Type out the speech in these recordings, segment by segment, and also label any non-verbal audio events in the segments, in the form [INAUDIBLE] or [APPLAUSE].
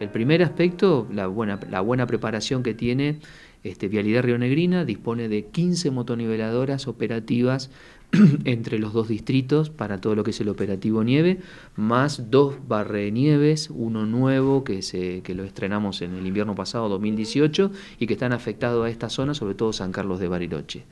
El primer aspecto, la buena, preparación que tiene este, Vialidad Rionegrina, dispone de 15 motoniveladoras operativas [CLEARS THROAT] entre los dos distritos para todo lo que es el operativo nieve, más dos barrenieves, uno nuevo que, que lo estrenamos en el invierno pasado 2018 y que están afectados a esta zona, sobre todo San Carlos de Bariloche.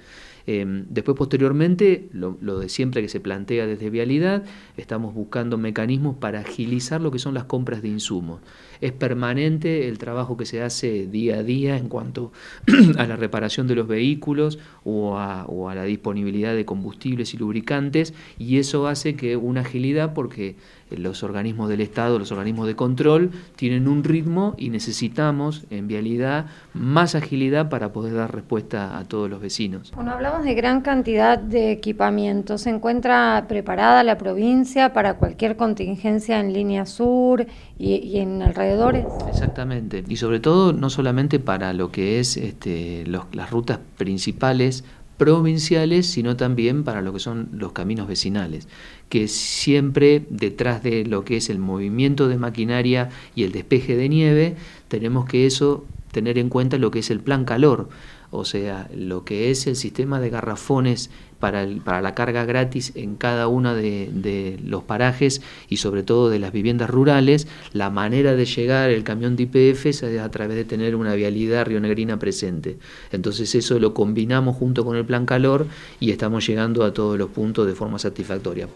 Em, después, posteriormente, lo, de siempre que se plantea desde vialidad, estamos buscando mecanismos para agilizar lo que son las compras de insumos. Es permanente el trabajo que se hace día a día en cuanto [CLEARS THROAT] a la reparación de los vehículos o a, la disponibilidad de combustibles y lubricantes, y eso hace que una agilidad, porque los organismos del Estado, los organismos de control, tienen un ritmo y necesitamos en vialidad más agilidad para poder dar respuesta a todos los vecinos. hablaba de gran cantidad de equipamiento. ¿Se encuentra preparada la provincia para cualquier contingencia en línea sur y, y en alrededores? Exactamente. Y sobre todo, no solamente para lo que es este, las rutas principales provinciales, sino también para lo que son los caminos vecinales, que siempre detrás de lo que es el movimiento de maquinaria y el despeje de nieve, tenemos que eso tener en cuenta lo que es el plan calor, o sea, lo que es el sistema de garrafones para, para la carga gratis en cada uno de, de, los parajes y sobre todo de las viviendas rurales, la manera de llegar el camión de IPF es a través de tener una vialidad rionegrina presente. Entonces eso lo combinamos junto con el plan calor y estamos llegando a todos los puntos de forma satisfactoria.